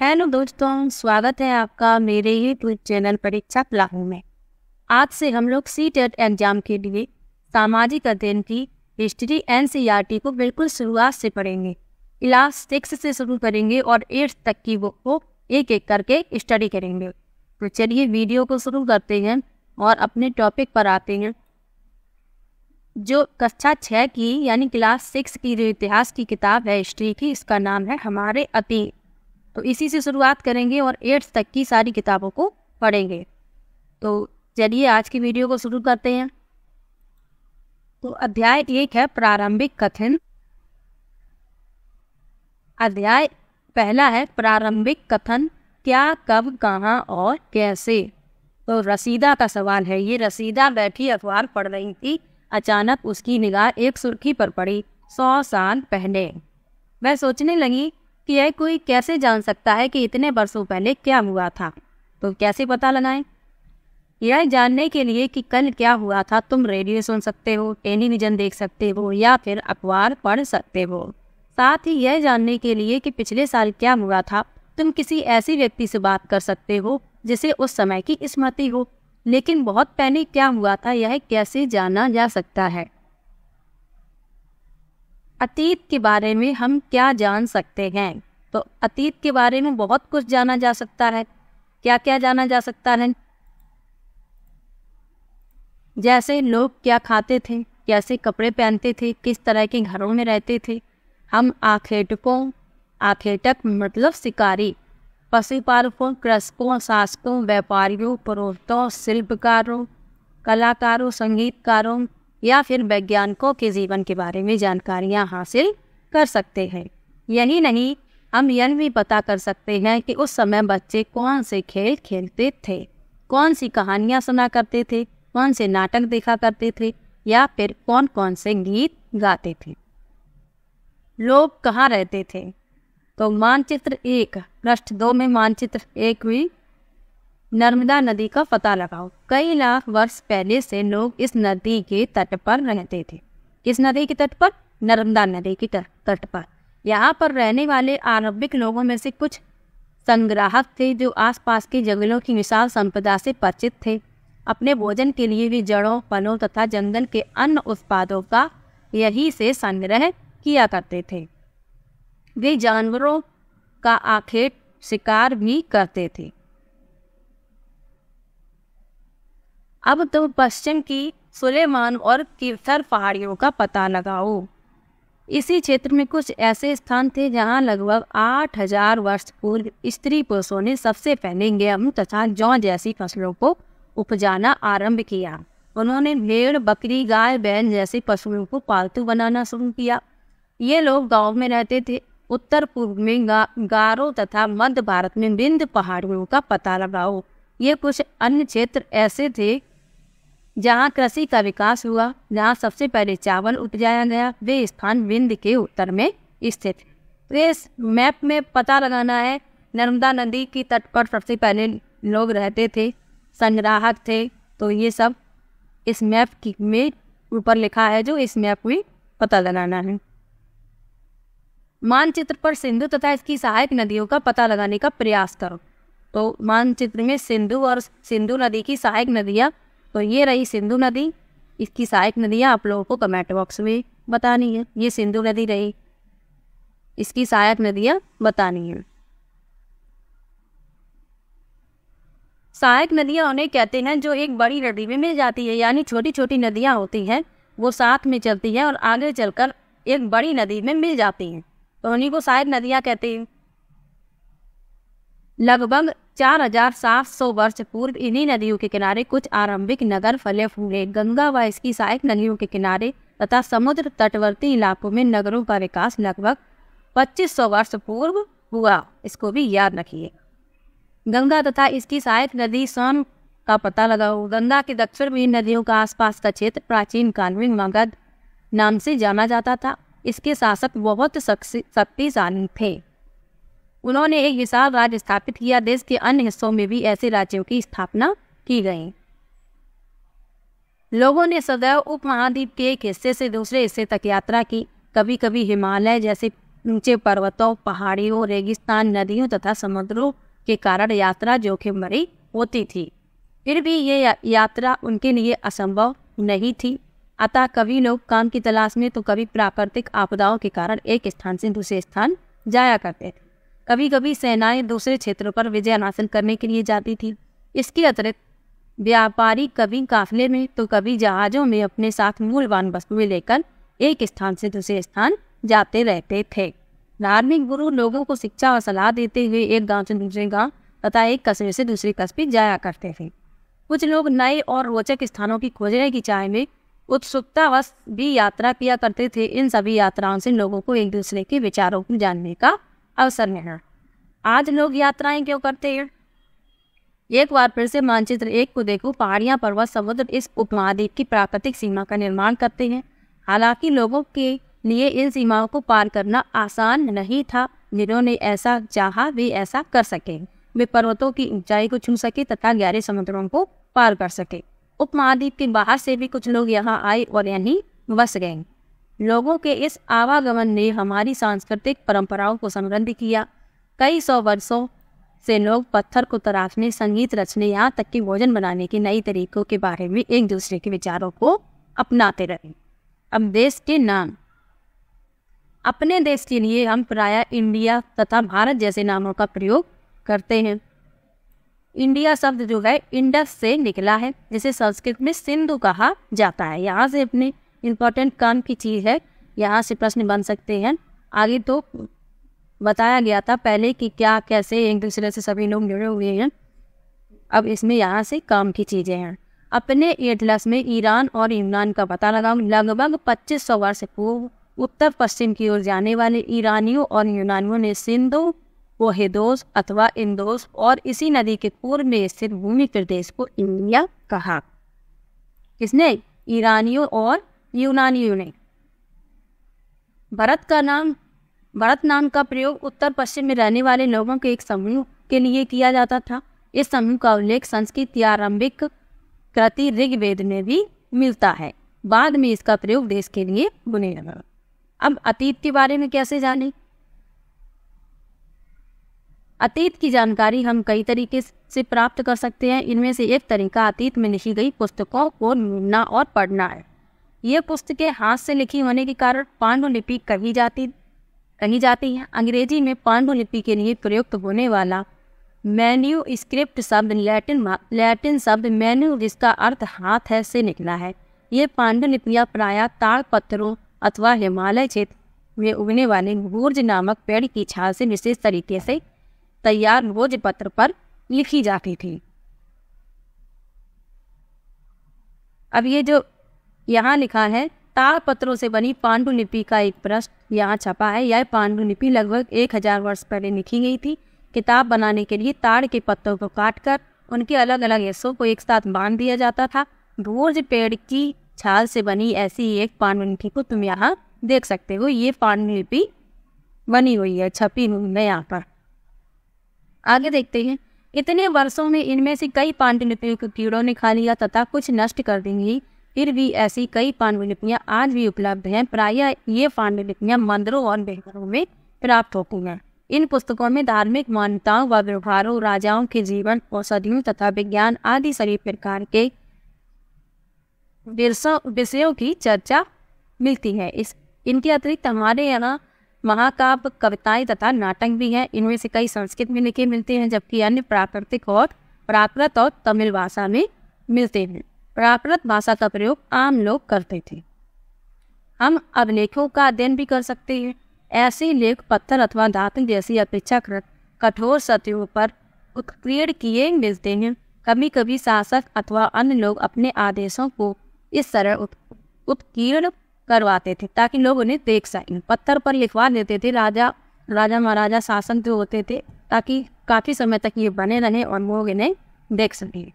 hello दोस्तों स्वागत है आपका मेरे यूट्यूब चैनल परीक्षा प्लाहू में आज से हम लोग सी टेट एग्जाम के लिए सामाजिक अध्ययन की हिस्ट्री एन e को बिल्कुल शुरुआत से पढ़ेंगे क्लास सिक्स से शुरू करेंगे और एट्थ तक की बुक को एक एक करके स्टडी करेंगे तो चलिए वीडियो को शुरू करते हैं और अपने टॉपिक पर आते हैं जो कक्षा छः की यानी क्लास सिक्स की जो इतिहास की किताब है हिस्ट्री की इसका नाम है हमारे अतीत तो इसी से शुरुआत करेंगे और एट्थ तक की सारी किताबों को पढ़ेंगे तो चलिए आज की वीडियो को शुरू करते हैं तो अध्याय एक है प्रारंभिक कथन अध्याय पहला है प्रारंभिक कथन क्या कब कहाँ और कैसे तो रसीदा का सवाल है ये रसीदा बैठी अखबार पढ़ रही थी अचानक उसकी निगाह एक सुर्खी पर पड़ी सौ साल पहले वह सोचने लगी कि यह कोई कैसे जान सकता है कि इतने वर्षों पहले क्या हुआ था तो कैसे पता लगाएं यह जानने के लिए कि कल क्या हुआ था तुम रेडियो सुन सकते हो टेलीविजन देख सकते हो या फिर अखबार पढ़ सकते हो साथ ही यह जानने के लिए कि पिछले साल क्या हुआ था तुम किसी ऐसे व्यक्ति से बात कर सकते हो जिसे उस समय की स्मृति हो लेकिन बहुत पहले क्या हुआ था यह कैसे जाना जा सकता है अतीत के बारे में हम क्या जान सकते हैं तो अतीत के बारे में बहुत कुछ जाना जा सकता है क्या क्या जाना जा सकता है जैसे लोग क्या खाते थे कैसे कपड़े पहनते थे किस तरह के घरों में रहते थे हम आखेटकों आखेटक मतलब शिकारी पशुपालकों कृषकों शासकों व्यापारियों पुरोहितों शिल्पकारों कलाकारों संगीतकारों या फिर वैज्ञानिकों के जीवन के बारे में जानकारियाँ हासिल कर सकते हैं यही नहीं हम यह भी पता कर सकते हैं कि उस समय बच्चे कौन से खेल खेलते थे कौन सी कहानियाँ सुना करते थे कौन से नाटक देखा करते थे या फिर कौन कौन से गीत गाते थे लोग कहाँ रहते थे तो मानचित्र एक पृष्ठ दो में मानचित्र एक भी नर्मदा नदी का पता लगाओ कई लाख वर्ष पहले से लोग इस नदी के तट पर रहते थे किस नदी के तट पर नर्मदा नदी के तट पर यहाँ पर रहने वाले आरबिक लोगों में से कुछ संग्राहक थे जो आसपास के जंगलों की विशाल संपदा से परिचित थे अपने भोजन के लिए भी जड़ों फलों तथा जंगल के अन्य उत्पादों का यही से संग्रह किया करते थे वे जानवरों का आखेट शिकार भी करते थे अब तुम पश्चिम की सुलेमान और कीर्थर पहाड़ियों का पता लगाओ इसी क्षेत्र में कुछ ऐसे स्थान थे जहां लगभग आठ हजार वर्ष पूर्व स्त्री पुरुषों ने सबसे पहले गेहूं तथा जौ जैसी फसलों को उपजाना आरंभ किया उन्होंने भेड़ बकरी गाय बैल जैसे पशुओं को पालतू बनाना शुरू किया ये लोग गांव में रहते थे उत्तर पूर्व में गा, गारो तथा मध्य भारत में बिंद पहाड़ियों का पता लगाओ ये कुछ अन्य क्षेत्र ऐसे थे जहाँ कृषि का विकास हुआ जहाँ सबसे पहले चावल उपजाया गया वे स्थान विंध के उत्तर में स्थित तो इस मैप में पता लगाना है नर्मदा नदी की तट पर सबसे पहले लोग रहते थे संग्राहक थे तो ये सब इस मैप की में ऊपर लिखा है जो इस मैप में पता लगाना है मानचित्र पर सिंधु तथा इसकी सहायक नदियों का पता लगाने का प्रयास करो तो मानचित्र में सिंधु और सिंधु नदी की सहायक नदियाँ तो ये रही सिंधु नदी इसकी सहायक नदियाँ आप लोगों को कमेंट बॉक्स में बतानी है ये सिंधु नदी रही इसकी सहायक नदियाँ बतानी है सहायक नदियाँ उन्हें कहते हैं जो एक बड़ी नदी में मिल जाती है यानी छोटी छोटी नदियाँ होती हैं वो साथ में चलती हैं और आगे चलकर एक बड़ी नदी में मिल जाती हैं तो उन्हीं को सहायक नदियाँ कहते हैं लगभग 4,700 वर्ष पूर्व इन्हीं नदियों के किनारे कुछ आरंभिक नगर फले फूले गंगा व इसकी सहायक नदियों के किनारे तथा समुद्र तटवर्ती इलाकों में नगरों का विकास लगभग 2500 वर्ष पूर्व हुआ इसको भी याद रखिए गंगा तथा इसकी सहायक नदी सोन का पता लगाओ गंगा के दक्षिण में नदियों का आसपास का क्षेत्र प्राचीन काल में मगध नाम से जाना जाता था इसके शासक बहुत शक्तिशाली थे उन्होंने एक विशाल राज्य स्थापित किया देश के अन्य हिस्सों में भी ऐसे राज्यों की स्थापना की गई लोगों ने सदैव उपमहाद्वीप के एक हिस्से से दूसरे हिस्से तक यात्रा की कभी कभी हिमालय जैसे ऊंचे पर्वतों पहाड़ियों रेगिस्तान नदियों तथा समुद्रों के कारण यात्रा जोखिम भरी होती थी फिर भी ये यात्रा उनके लिए असंभव नहीं थी अतः कभी लोग काम की तलाश में तो कभी प्राकृतिक आपदाओं के कारण एक स्थान से दूसरे स्थान जाया करते थे कभी कभी सेनाएं दूसरे क्षेत्रों पर विजय हासिल करने के लिए जाती थी इसके अतिरिक्त व्यापारी कभी काफिले में तो कभी जहाज़ों में अपने साथ मूलवान वस्तुएं लेकर एक स्थान से दूसरे स्थान जाते रहते थे धार्मिक गुरु लोगों को शिक्षा और सलाह देते हुए एक गांव से दूसरे गांव तथा एक कस्बे से दूसरे कस्बे जाया करते थे कुछ लोग नए और रोचक स्थानों की खोजने की चाह में उत्सुकतावश भी यात्रा किया करते थे इन सभी यात्राओं से लोगों को एक दूसरे के विचारों को जानने का अवसर है आज लोग यात्राएं क्यों करते हैं एक बार फिर से मानचित्र एक को देखो पहाड़ियाँ पर्वत समुद्र इस उपमहाद्वीप की प्राकृतिक सीमा का निर्माण करते हैं हालांकि लोगों के लिए इन सीमाओं को पार करना आसान नहीं था जिन्होंने ऐसा चाहा वे ऐसा कर सके वे पर्वतों की ऊंचाई को छू सके तथा गहरे समुद्रों को पार कर सके उपमहाद्वीप के बाहर से भी कुछ लोग यहाँ आए और यहीं बस गए लोगों के इस आवागमन ने हमारी सांस्कृतिक परंपराओं को समृद्ध किया कई सौ वर्षों से लोग पत्थर को तराशने संगीत रचने यहाँ तक कि भोजन बनाने के नए तरीकों के बारे में एक दूसरे के विचारों को अपनाते रहे अब देश के नाम अपने देश के लिए हम प्राय इंडिया तथा भारत जैसे नामों का प्रयोग करते हैं इंडिया शब्द जो है इंडस से निकला है जिसे संस्कृत में सिंधु कहा जाता है यहाँ से अपने इम्पोर्टेंट काम की चीज़ है यहाँ से प्रश्न बन सकते हैं आगे तो बताया गया था पहले कि क्या कैसे एक दूसरे से सभी लोग जुड़े हुए हैं अब इसमें यहाँ से काम की चीज़ें हैं अपने एटलस में ईरान और यूनान का पता लगाओ लगभग 2500 वर्ष पूर्व उत्तर पश्चिम की ओर जाने वाले ईरानियों और यूनानियों ने सिंधु वहेदोस अथवा इंदोस और इसी नदी के पूर्व में स्थित भूमि प्रदेश को इंडिया कहा किसने ईरानियों और यूनानियों ने भरत का नाम भरत नाम का प्रयोग उत्तर पश्चिम में रहने वाले लोगों के एक समूह के लिए किया जाता था इस समूह का उल्लेख संस्कृत या आरंभिक कृति ऋग्वेद में भी मिलता है बाद में इसका प्रयोग देश के लिए बुने लगा अब अतीत के बारे में कैसे जाने अतीत की जानकारी हम कई तरीके से प्राप्त कर सकते हैं इनमें से एक तरीका अतीत में लिखी गई पुस्तकों को ढूंढना और पढ़ना है ये पुस्तकें हाथ से लिखी होने के कारण पांडुलिपि कही जाती कही जाती है अंग्रेजी में पांडुलिपि के लिए प्रयुक्त होने वाला मैन्यू स्क्रिप्ट शब्द लैटिन लैटिन शब्द मैन्यू जिसका अर्थ हाथ है से निकला है ये पांडुलिपियाँ प्रायः ताड़ पत्थरों अथवा हिमालय क्षेत्र में उगने वाले भूर्ज नामक पेड़ की छाल से विशेष तरीके से तैयार भोज पत्र पर लिखी जाती थी अब ये जो यहाँ लिखा है तार पत्रों से बनी पांडुलिपि का एक प्रश्न यहाँ छपा है यह पांडुलिपि लगभग एक हजार वर्ष पहले लिखी गई थी किताब बनाने के लिए ताड़ के पत्तों को काटकर उनके अलग अलग हिस्सों को एक साथ बांध दिया जाता था भोज पेड़ की छाल से बनी ऐसी एक पांडुलिपि को तुम यहाँ देख सकते हो ये पांडुलिपि बनी हुई है छपी हुई है यहाँ पर आगे देखते हैं इतने वर्षों में इनमें से कई पांडुलिपियों को कीड़ों ने खा लिया तथा कुछ नष्ट कर दी गई फिर भी ऐसी कई पांडुलिपियाँ आज भी उपलब्ध हैं प्रायः ये पांडुलिपियाँ मंदिरों और बेहतरों में प्राप्त होती हैं इन पुस्तकों में धार्मिक मान्यताओं व व्यवहारों राजाओं के जीवन औषधियों तथा विज्ञान आदि सभी प्रकार के विषयों की चर्चा मिलती है इस इनके अतिरिक्त हमारे यहाँ महाकाव्य कविताएं तथा नाटक भी हैं इनमें से कई संस्कृत में लिखे मिलते हैं जबकि अन्य प्राकृतिक और प्राकृत और तमिल भाषा में मिलते हैं प्राकृत भाषा का प्रयोग आम लोग करते थे हम अभिलेखों का अध्ययन भी कर सकते हैं ऐसे लेख पत्थर अथवा धातु जैसी अपेक्षाकृत कठोर सतहों पर उत्कीर्ण किए मिलते हैं कभी कभी शासक अथवा अन्य लोग अपने आदेशों को इस तरह उत्कीर्ण करवाते थे ताकि लोग उन्हें देख सकें पत्थर पर लिखवा देते थे राजा राजा महाराजा शासन जो होते थे ताकि काफ़ी समय तक ये बने रहें और लोग इन्हें देख सकें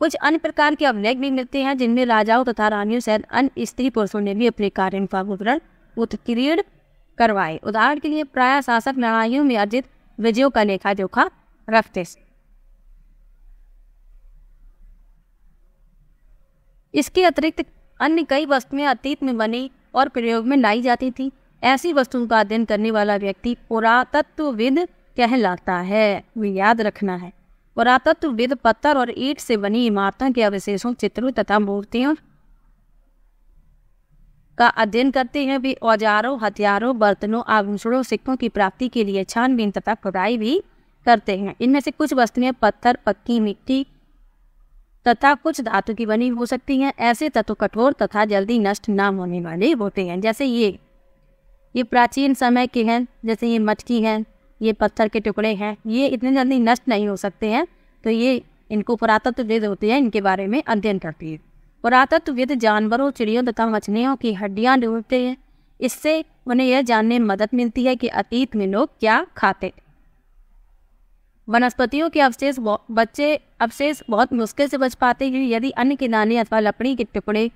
कुछ अन्य प्रकार के अभिनय भी मिलते हैं जिनमें राजाओं तथा रानियों सहित अन्य स्त्री पुरुषों ने भी अपने कार्यों का विवरण उत्कीर्ण करवाए उदाहरण के लिए प्राय शासक लड़ाइयों में अर्जित विजयों का लेखा जोखा रखते इसके अतिरिक्त अन्य कई वस्तुएं अतीत में बनी और प्रयोग में लाई जाती थी ऐसी वस्तुओं का अध्ययन करने वाला व्यक्ति पुरातत्वविद कहलाता है वो याद रखना है पुरातत्व विद पत्थर और ईट से बनी इमारतों के अवशेषों चित्रों तथा मूर्तियों का अध्ययन करते हैं भी औजारों हथियारों बर्तनों आभूषणों सिक्कों की प्राप्ति के लिए छानबीन तथा खुदाई भी करते हैं इनमें से कुछ वस्तुएं पत्थर पक्की मिट्टी तथा कुछ धातु की बनी हो सकती हैं ऐसे तत्व कठोर तथा जल्दी नष्ट न होने वाले होते हैं जैसे ये ये प्राचीन समय के हैं जैसे ये मटकी हैं ये पत्थर के टुकड़े हैं ये इतने जल्दी नष्ट नहीं हो सकते हैं तो ये इनको पुरातत्वविद होते हैं इनके बारे में अध्ययन करती है पुरातत्वविद जानवरों चिड़ियों तथा मछलियों की हड्डियाँ ढूंढते हैं इससे उन्हें यह जानने में मदद मिलती है कि अतीत में लोग क्या खाते वनस्पतियों के अवशेष बच्चे अवशेष बहुत मुश्किल से बच पाते हैं यदि अन्न के दाने अथवा लकड़ी के टुकड़े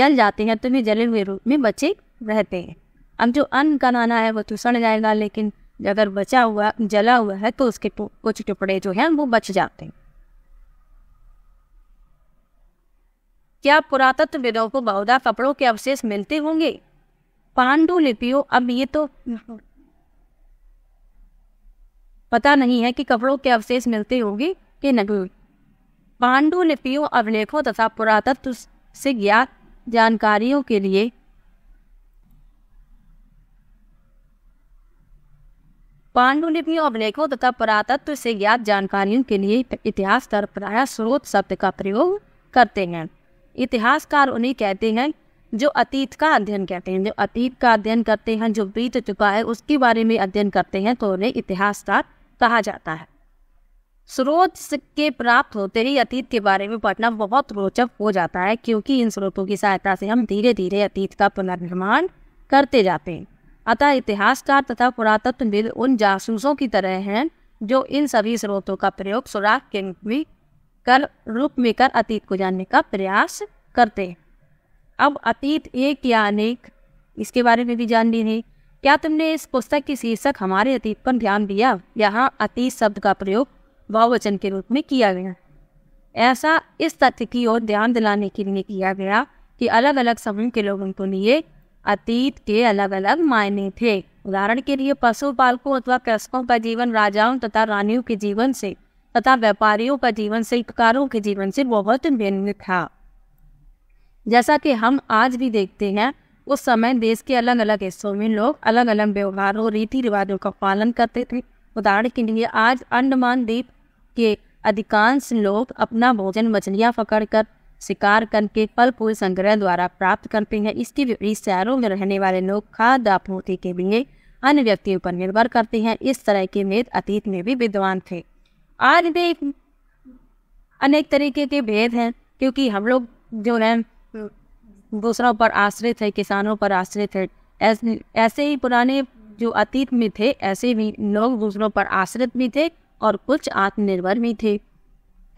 जल जाते हैं तो वे जले हुए रूप में बचे रहते हैं अब जो अन्न का दाना है वो तो सड़ जाएगा लेकिन अगर बचा हुआ जला हुआ है तो उसके कुछ टुकड़े जो हैं वो बच जाते हैं क्या पुरातत्वविदों को बहुधा कपड़ों के अवशेष मिलते होंगे पांडु लिपियो अब ये तो पता नहीं है कि कपड़ों के अवशेष मिलते होंगे कि नहीं लिपियो अभिलेखों तथा पुरातत्व से ज्ञात जानकारियों के लिए पांडुलिपियों अभिलेखों तथा पुरातत्व से ज्ञात जानकारियों के लिए इतिहास तर प्राय स्रोत शब्द का प्रयोग करते हैं इतिहासकार उन्हें कहते हैं जो अतीत का अध्ययन कहते हैं जो अतीत का अध्ययन करते हैं जो बीत चुका है उसके बारे में अध्ययन करते हैं तो उन्हें इतिहासकार कहा जाता है स्रोत के प्राप्त होते ही अतीत के बारे में पढ़ना बहुत रोचक हो जाता है क्योंकि इन स्रोतों की सहायता से हम धीरे धीरे अतीत का पुनर्निर्माण करते जाते हैं अतः इतिहासकार तथा पुरातत्वविद उन जासूसों की तरह हैं जो इन सभी स्रोतों का प्रयोग सुराग के कर रूप में कर अतीत को जानने का प्रयास करते हैं अब अतीत एक या अनेक इसके बारे में भी जान ली है क्या तुमने इस पुस्तक की शीर्षक हमारे अतीत पर ध्यान दिया यहाँ अतीत शब्द का प्रयोग बहुवचन के रूप में किया गया ऐसा इस तथ्य की ओर ध्यान दिलाने के लिए किया गया कि अलग अलग समूह के लोगों के लिए अतीत के अलग अलग मायने थे उदाहरण के लिए पशुपालकों अथवा कृषकों का जीवन राजाओं तथा रानियों के जीवन से तथा व्यापारियों का जीवन शिल्पकारों के जीवन से बहुत भिन्न था जैसा कि हम आज भी देखते हैं उस समय देश के अलग अलग हिस्सों में लोग अलग अलग व्यवहारों रीति रिवाजों का पालन करते थे उदाहरण के लिए आज अंडमान द्वीप के अधिकांश लोग अपना भोजन मछलियाँ पकड़कर शिकार करके फल फूल संग्रह द्वारा प्राप्त करते हैं इसके विपरीत शहरों में रहने वाले लोग खाद्य आपूर्ति के लिए अन्य व्यक्तियों पर निर्भर करते हैं इस तरह के भेद अतीत में भी विद्वान थे आज भी अनेक तरीके के भेद हैं क्योंकि हम लोग जो है दूसरों पर आश्रित है किसानों पर आश्रित है ऐसे ऐसे ही पुराने जो अतीत में थे ऐसे भी लोग दूसरों पर आश्रित भी थे और कुछ आत्मनिर्भर भी थे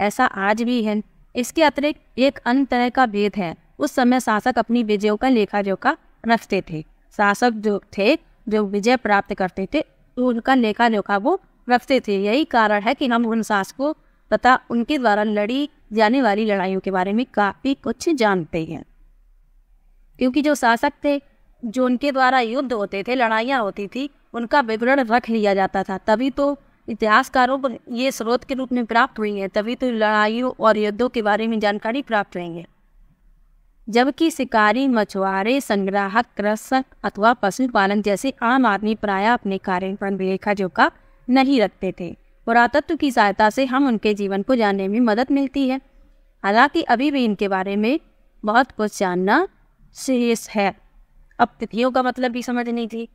ऐसा आज भी है इसके अतिरिक्त एक अन्य तरह का भेद है उस समय शासक अपनी विजयों का लेखा जोखा रखते थे शासक जो थे जो विजय प्राप्त करते थे उनका लेखा जोखा वो रखते थे यही कारण है कि हम उन शासकों तथा उनके द्वारा लड़ी जाने वाली लड़ाइयों के बारे में काफ़ी कुछ जानते हैं क्योंकि जो शासक थे जो उनके द्वारा युद्ध होते थे लड़ाइयाँ होती थी उनका विवरण रख लिया जाता था तभी तो इतिहासकारों पर ये स्रोत के रूप में प्राप्त हुई है तभी तो लड़ाइयों और युद्धों के बारे में जानकारी प्राप्त रहेंगे जबकि शिकारी मछुआरे संग्राहक कृषक अथवा पशुपालन जैसे आम आदमी प्राय अपने कार्य पर रेखा जोखा नहीं रखते थे पुरातत्व की सहायता से हम उनके जीवन को जानने में मदद मिलती है हालांकि अभी भी इनके बारे में बहुत कुछ जानना शेष है अब तिथियों का मतलब भी समझ नहीं थी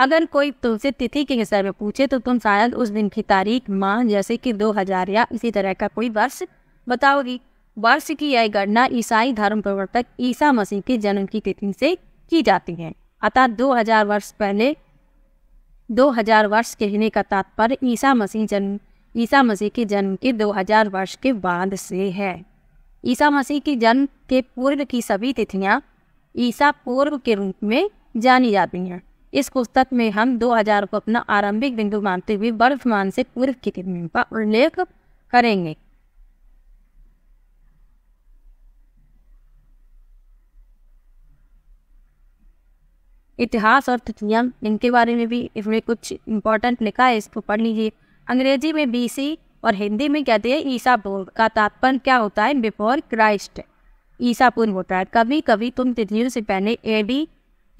अगर कोई तुमसे तिथि के हिसाब में पूछे तो तुम शायद उस दिन की तारीख माह जैसे कि 2000 या इसी तरह का कोई वर्ष बताओगी वर्ष की यह गणना ईसाई धर्म प्रवर्तक ईसा मसीह के जन्म की तिथि से की जाती है अतः 2000 वर्ष पहले 2000 वर्ष कहने का तात्पर्य ईसा मसीह जन्म ईसा मसीह के जन्म के 2000 वर्ष के बाद से है ईसा मसीह के जन्म के पूर्व की सभी तिथियां ईसा पूर्व के रूप में जानी जाती हैं इस पुस्तक में हम 2000 को अपना आरंभिक बिंदु मानते हुए वर्तमान से पूर्व की तिथि का उल्लेख करेंगे इतिहास और तिथियां इनके बारे में भी इसमें कुछ इम्पोर्टेंट लिखा है इसको पढ़ लीजिए अंग्रेजी में बीसी और हिंदी में कहते हैं ईसा पूर्व का तात्पर्य क्या होता है बिफोर क्राइस्ट ईसा पूर्व होता है कभी कभी तुम तिथियों से पहले एडी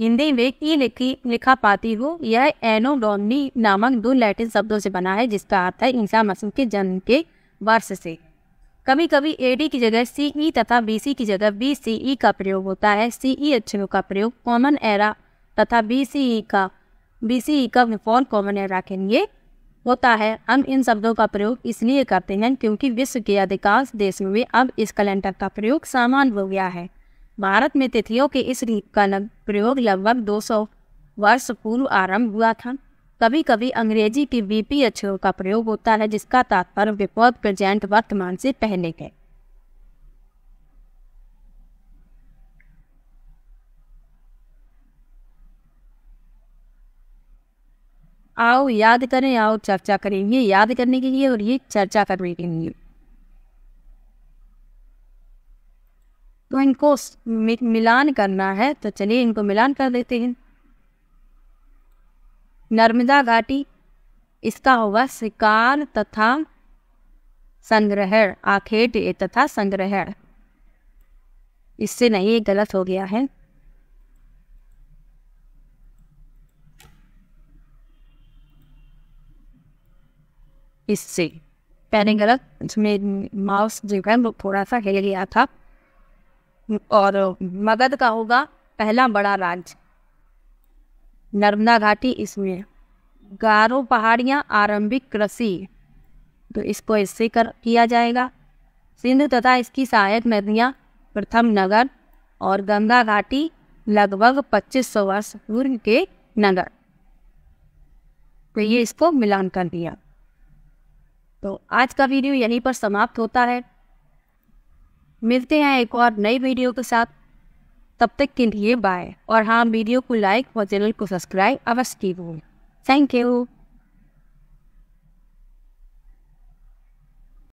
हिंदी में ई लिखी लिखा पाती हूँ यह एनोडोमनी नामक दो लैटिन शब्दों से बना है जिसका अर्थ है ईसा मसीह के जन्म के वर्ष से कभी कभी ए डी की जगह सी ई e तथा सी की जगह बी सी ई का प्रयोग होता है सी ई e अक्षरों का प्रयोग कॉमन एरा तथा बी सी ई का बी सी ई का फॉल कॉमन एरा के लिए होता है हम इन शब्दों का प्रयोग इसलिए करते हैं क्योंकि विश्व के अधिकांश देशों में अब इस कैलेंडर का प्रयोग सामान्य हो गया है भारत में तिथियों के इस रीत का प्रयोग लगभग 200 वर्ष पूर्व आरंभ हुआ था कभी कभी अंग्रेजी के वीपी अक्षरों का प्रयोग होता है जिसका तात्पर्य विपद प्रजेंट वर्तमान से पहले है आओ याद करें आओ चर्चा करेंगे याद करने के लिए और ये चर्चा करने के लिए तो इनको मिलान करना है तो चलिए इनको मिलान कर देते हैं नर्मदा घाटी इसका होगा शिकार तथा संग्रहण आखेट तथा संग्रहण इससे नहीं गलत हो गया है इससे पहले गलत माउस जो है वो थोड़ा सा हिल गया था और मगध का होगा पहला बड़ा राज्य नर्मदा घाटी इसमें गारो पहाड़ियाँ आरंभिक कृषि तो इसको इससे कर किया जाएगा सिंध तथा इसकी सहायक नदियाँ प्रथम नगर और गंगा घाटी लगभग 2500 वर्ष पूर्व के नगर तो ये इसको मिलान कर दिया तो आज का वीडियो यहीं पर समाप्त होता है मिलते हैं एक और नई वीडियो के साथ तब तक के लिए बाय और हाँ वीडियो को लाइक और चैनल को सब्सक्राइब अवश्य कीजिए थैंक यू